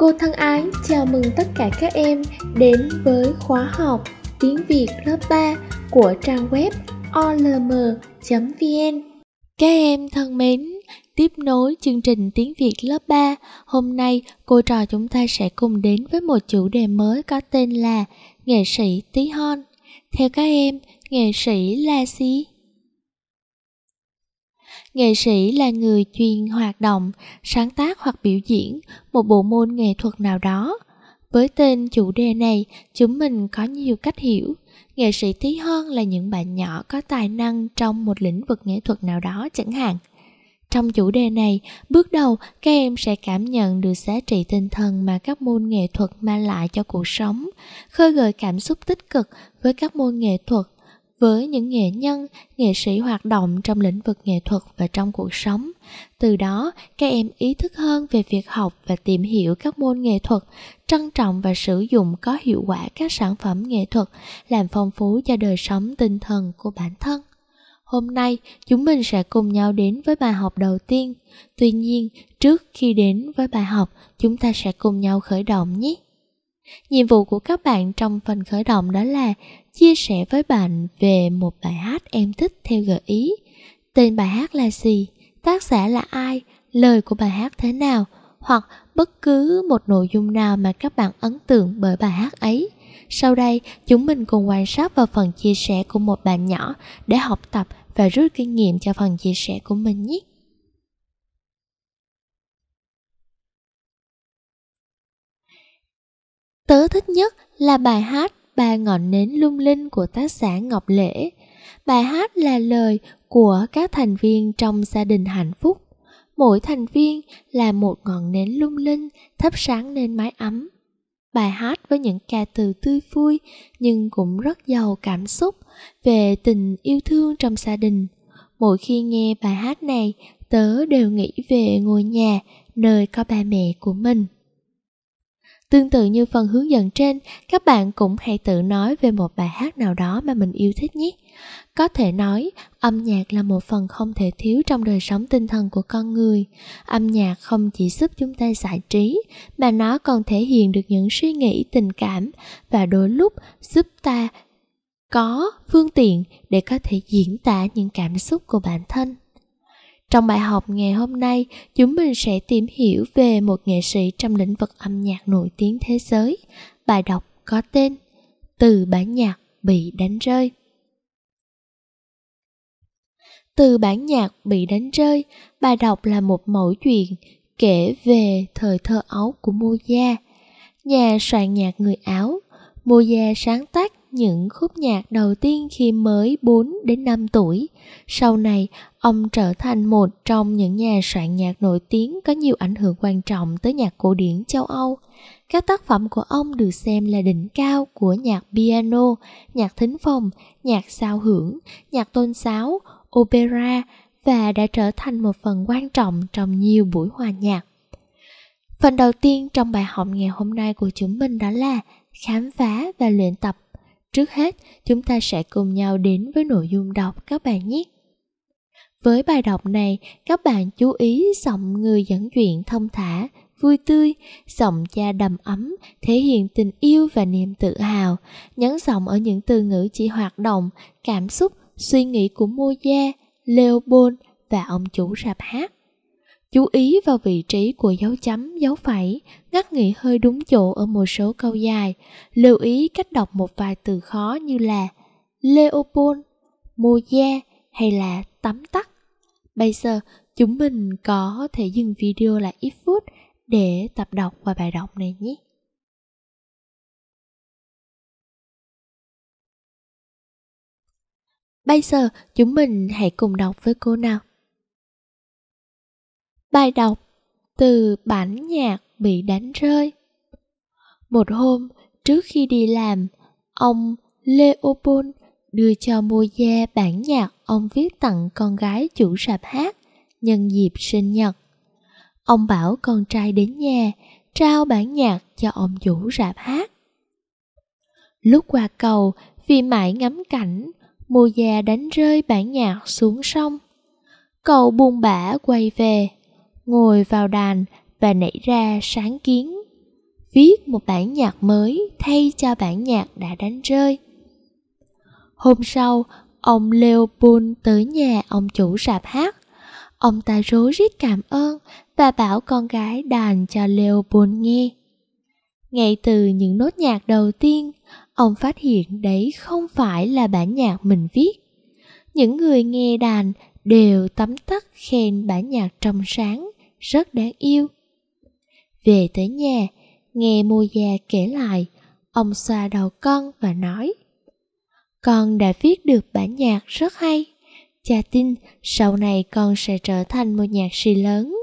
Cô thân ái chào mừng tất cả các em đến với khóa học tiếng Việt lớp 3 của trang web olm.vn. Các em thân mến, tiếp nối chương trình tiếng Việt lớp 3, hôm nay cô trò chúng ta sẽ cùng đến với một chủ đề mới có tên là nghệ sĩ tí hon. Theo các em, nghệ sĩ là gì? nghệ sĩ là người chuyên hoạt động sáng tác hoặc biểu diễn một bộ môn nghệ thuật nào đó với tên chủ đề này chúng mình có nhiều cách hiểu nghệ sĩ tí hon là những bạn nhỏ có tài năng trong một lĩnh vực nghệ thuật nào đó chẳng hạn trong chủ đề này bước đầu các em sẽ cảm nhận được giá trị tinh thần mà các môn nghệ thuật mang lại cho cuộc sống khơi gợi cảm xúc tích cực với các môn nghệ thuật với những nghệ nhân, nghệ sĩ hoạt động trong lĩnh vực nghệ thuật và trong cuộc sống. Từ đó, các em ý thức hơn về việc học và tìm hiểu các môn nghệ thuật, trân trọng và sử dụng có hiệu quả các sản phẩm nghệ thuật, làm phong phú cho đời sống tinh thần của bản thân. Hôm nay, chúng mình sẽ cùng nhau đến với bài học đầu tiên. Tuy nhiên, trước khi đến với bài học, chúng ta sẽ cùng nhau khởi động nhé. Nhiệm vụ của các bạn trong phần khởi động đó là chia sẻ với bạn về một bài hát em thích theo gợi ý. Tên bài hát là gì? Tác giả là ai? Lời của bài hát thế nào? Hoặc bất cứ một nội dung nào mà các bạn ấn tượng bởi bài hát ấy. Sau đây, chúng mình cùng quan sát vào phần chia sẻ của một bạn nhỏ để học tập và rút kinh nghiệm cho phần chia sẻ của mình nhé. Tớ thích nhất là bài hát Ba ngọn nến lung linh của tác giả Ngọc Lễ. Bài hát là lời của các thành viên trong gia đình hạnh phúc. Mỗi thành viên là một ngọn nến lung linh thắp sáng lên mái ấm. Bài hát với những ca từ tươi vui nhưng cũng rất giàu cảm xúc về tình yêu thương trong gia đình. Mỗi khi nghe bài hát này, tớ đều nghĩ về ngôi nhà nơi có ba mẹ của mình. Tương tự như phần hướng dẫn trên, các bạn cũng hãy tự nói về một bài hát nào đó mà mình yêu thích nhé. Có thể nói, âm nhạc là một phần không thể thiếu trong đời sống tinh thần của con người. Âm nhạc không chỉ giúp chúng ta giải trí, mà nó còn thể hiện được những suy nghĩ, tình cảm và đôi lúc giúp ta có phương tiện để có thể diễn tả những cảm xúc của bản thân trong bài học ngày hôm nay, chúng mình sẽ tìm hiểu về một nghệ sĩ trong lĩnh vực âm nhạc nổi tiếng thế giới. Bài đọc có tên Từ bản nhạc bị đánh rơi. Từ bản nhạc bị đánh rơi, bài đọc là một mẫu chuyện kể về thời thơ ấu của Moja, nhà soạn nhạc người Áo. Moja sáng tác những khúc nhạc đầu tiên khi mới 4 đến 5 tuổi. Sau này, ông trở thành một trong những nhà soạn nhạc nổi tiếng có nhiều ảnh hưởng quan trọng tới nhạc cổ điển châu Âu. Các tác phẩm của ông được xem là đỉnh cao của nhạc piano, nhạc thính phòng, nhạc sao hưởng, nhạc tôn sáo, opera và đã trở thành một phần quan trọng trong nhiều buổi hòa nhạc. Phần đầu tiên trong bài học ngày hôm nay của chúng mình đó là khám phá và luyện tập Trước hết, chúng ta sẽ cùng nhau đến với nội dung đọc các bạn nhé. Với bài đọc này, các bạn chú ý giọng người dẫn chuyện thông thả, vui tươi, giọng cha đầm ấm, thể hiện tình yêu và niềm tự hào, nhấn giọng ở những từ ngữ chỉ hoạt động, cảm xúc, suy nghĩ của Moza, Leopold và ông chủ rạp hát chú ý vào vị trí của dấu chấm, dấu phẩy, ngắt nghỉ hơi đúng chỗ ở một số câu dài, lưu ý cách đọc một vài từ khó như là Leopold, Moje hay là tắm tắt. Bây giờ, chúng mình có thể dừng video lại ít phút để tập đọc qua bài đọc này nhé. Bây giờ, chúng mình hãy cùng đọc với cô nào. Bài đọc từ bản nhạc bị đánh rơi. Một hôm, trước khi đi làm, ông Leopold đưa cho Moje bản nhạc ông viết tặng con gái chủ sạp hát nhân dịp sinh nhật. Ông bảo con trai đến nhà trao bản nhạc cho ông chủ rạp hát. Lúc qua cầu, vì mãi ngắm cảnh, Moja đánh rơi bản nhạc xuống sông. Cậu buồn bã quay về ngồi vào đàn và nảy ra sáng kiến viết một bản nhạc mới thay cho bản nhạc đã đánh rơi hôm sau ông leopold tới nhà ông chủ sạp hát ông ta rối rít cảm ơn và bảo con gái đàn cho leopold nghe ngay từ những nốt nhạc đầu tiên ông phát hiện đấy không phải là bản nhạc mình viết những người nghe đàn đều tấm tắc khen bản nhạc trong sáng rất đáng yêu. Về tới nhà, nghe mô già kể lại, ông xoa đầu con và nói Con đã viết được bản nhạc rất hay. Cha tin sau này con sẽ trở thành một nhạc sĩ lớn.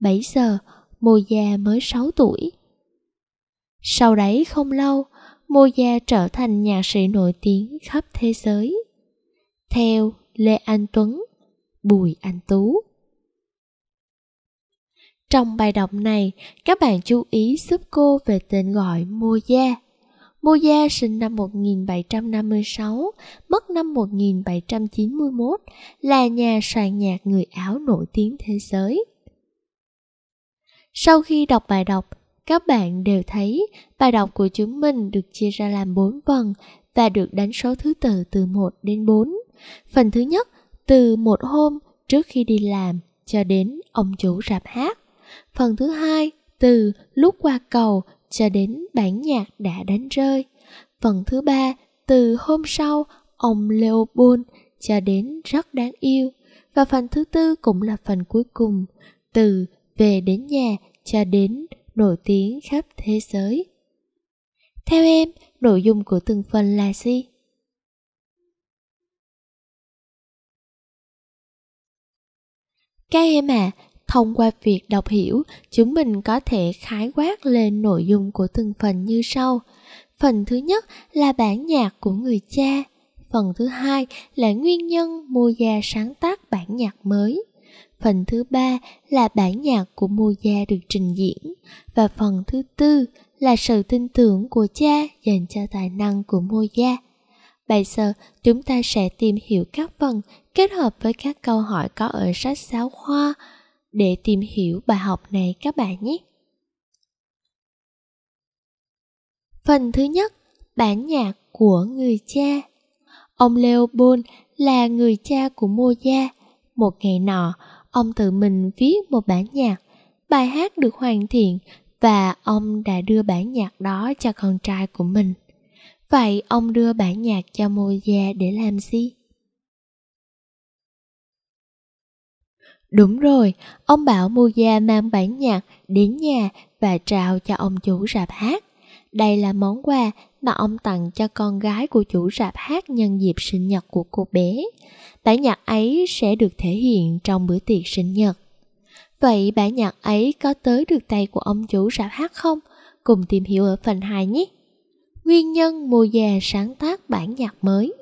Bấy giờ, mô già mới 6 tuổi. Sau đấy không lâu, mô gia trở thành nhạc sĩ nổi tiếng khắp thế giới. Theo Lê Anh Tuấn, Bùi Anh Tú. Trong bài đọc này, các bạn chú ý giúp cô về tên gọi Moya. Moya sinh năm 1756, mất năm 1791, là nhà soạn nhạc người Áo nổi tiếng thế giới. Sau khi đọc bài đọc, các bạn đều thấy bài đọc của chúng mình được chia ra làm 4 phần và được đánh số thứ tự từ 1 đến 4. Phần thứ nhất từ một hôm trước khi đi làm cho đến ông chủ rạp hát. Phần thứ hai, từ lúc qua cầu cho đến bản nhạc đã đánh rơi. Phần thứ ba, từ hôm sau, ông Leopold cho đến rất đáng yêu. Và phần thứ tư cũng là phần cuối cùng, từ về đến nhà cho đến nổi tiếng khắp thế giới. Theo em, nội dung của từng phần là gì? Các em à, thông qua việc đọc hiểu chúng mình có thể khái quát lên nội dung của từng phần như sau phần thứ nhất là bản nhạc của người cha phần thứ hai là nguyên nhân moja sáng tác bản nhạc mới phần thứ ba là bản nhạc của moja được trình diễn và phần thứ tư là sự tin tưởng của cha dành cho tài năng của moja Bây giờ chúng ta sẽ tìm hiểu các phần kết hợp với các câu hỏi có ở sách giáo khoa để tìm hiểu bài học này các bạn nhé. Phần thứ nhất, bản nhạc của người cha. Ông Leopold là người cha của Moja. Một ngày nọ, ông tự mình viết một bản nhạc. Bài hát được hoàn thiện và ông đã đưa bản nhạc đó cho con trai của mình. Vậy ông đưa bản nhạc cho Moja để làm gì? Đúng rồi, ông bảo Muja mang bản nhạc đến nhà và trao cho ông chủ rạp hát. Đây là món quà mà ông tặng cho con gái của chủ rạp hát nhân dịp sinh nhật của cô bé. Bản nhạc ấy sẽ được thể hiện trong bữa tiệc sinh nhật. Vậy bản nhạc ấy có tới được tay của ông chủ rạp hát không? Cùng tìm hiểu ở phần 2 nhé! Nguyên nhân già sáng tác bản nhạc mới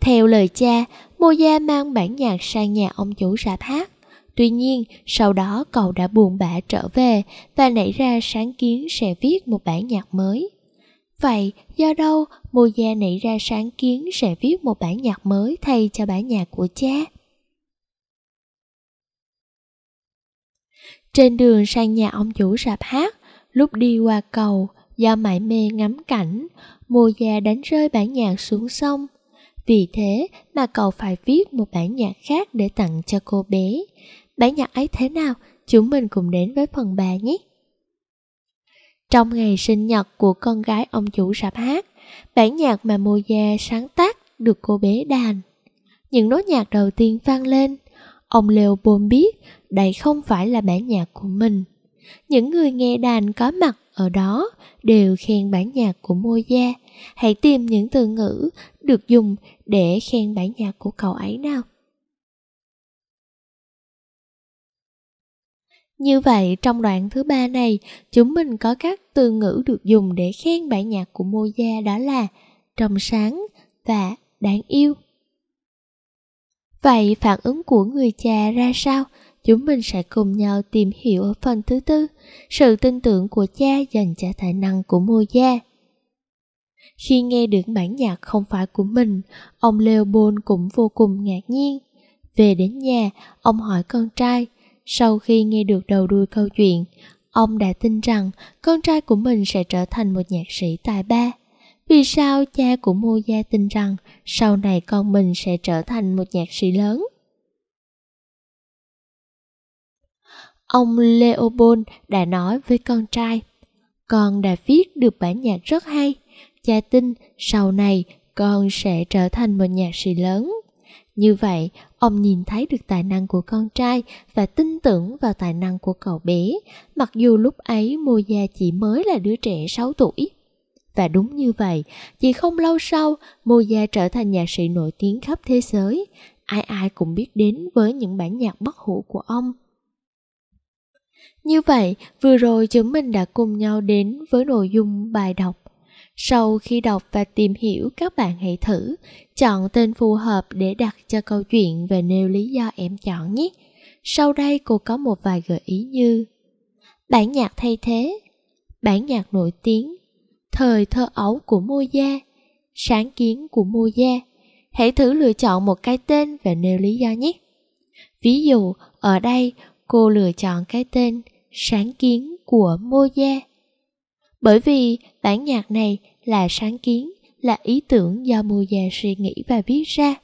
Theo lời cha, Moya mang bản nhạc sang nhà ông chủ rạp hát. Tuy nhiên, sau đó cậu đã buồn bã trở về và nảy ra sáng kiến sẽ viết một bản nhạc mới. Vậy, do đâu Moya nảy ra sáng kiến sẽ viết một bản nhạc mới thay cho bản nhạc của cha? Trên đường sang nhà ông chủ rạp hát, lúc đi qua cầu, do mải mê ngắm cảnh, Moya đánh rơi bản nhạc xuống sông vì thế mà cậu phải viết một bản nhạc khác để tặng cho cô bé. Bản nhạc ấy thế nào? Chúng mình cùng đến với phần bà nhé. Trong ngày sinh nhật của con gái ông chủ sạp hát, bản nhạc mà Moya sáng tác được cô bé đàn. Những nốt nhạc đầu tiên vang lên, ông Leopold biết đây không phải là bản nhạc của mình. Những người nghe đàn có mặt ở đó đều khen bản nhạc của Moya Hãy tìm những từ ngữ được dùng để khen bản nhạc của cậu ấy nào. Như vậy, trong đoạn thứ ba này, chúng mình có các từ ngữ được dùng để khen bản nhạc của Moja đó là trong sáng và đáng yêu. Vậy phản ứng của người cha ra sao? Chúng mình sẽ cùng nhau tìm hiểu ở phần thứ tư, sự tin tưởng của cha dành cho tài năng của Moja. Khi nghe được bản nhạc không phải của mình, ông Leopold cũng vô cùng ngạc nhiên. Về đến nhà, ông hỏi con trai. Sau khi nghe được đầu đuôi câu chuyện, ông đã tin rằng con trai của mình sẽ trở thành một nhạc sĩ tài ba. Vì sao cha của Mô Gia tin rằng sau này con mình sẽ trở thành một nhạc sĩ lớn? Ông Leopold đã nói với con trai, con đã viết được bản nhạc rất hay cha tin sau này con sẽ trở thành một nhạc sĩ lớn. Như vậy, ông nhìn thấy được tài năng của con trai và tin tưởng vào tài năng của cậu bé, mặc dù lúc ấy Mô Gia chỉ mới là đứa trẻ 6 tuổi. Và đúng như vậy, chỉ không lâu sau, Mô Gia trở thành nhạc sĩ nổi tiếng khắp thế giới. Ai ai cũng biết đến với những bản nhạc bất hủ của ông. Như vậy, vừa rồi chúng mình đã cùng nhau đến với nội dung bài đọc sau khi đọc và tìm hiểu các bạn hãy thử chọn tên phù hợp để đặt cho câu chuyện và nêu lý do em chọn nhé sau đây cô có một vài gợi ý như bản nhạc thay thế bản nhạc nổi tiếng thời thơ ấu của moza sáng kiến của moza hãy thử lựa chọn một cái tên và nêu lý do nhé ví dụ ở đây cô lựa chọn cái tên sáng kiến của moza bởi vì bản nhạc này là sáng kiến, là ý tưởng do Muja suy nghĩ và viết ra.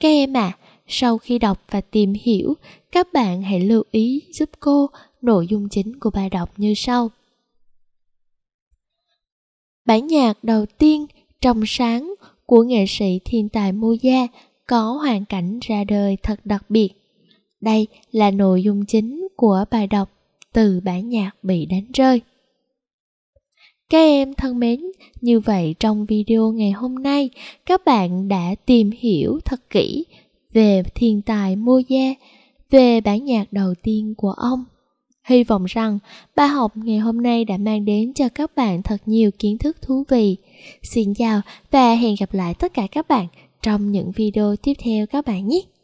Các em ạ, à, sau khi đọc và tìm hiểu, các bạn hãy lưu ý giúp cô nội dung chính của bài đọc như sau. Bản nhạc đầu tiên trong sáng của nghệ sĩ thiên tài Moja có hoàn cảnh ra đời thật đặc biệt. Đây là nội dung chính của bài đọc từ bản nhạc bị đánh rơi. Các em thân mến, như vậy trong video ngày hôm nay, các bạn đã tìm hiểu thật kỹ về thiên tài Mozart, về bản nhạc đầu tiên của ông. Hy vọng rằng bài học ngày hôm nay đã mang đến cho các bạn thật nhiều kiến thức thú vị. Xin chào và hẹn gặp lại tất cả các bạn trong những video tiếp theo các bạn nhé.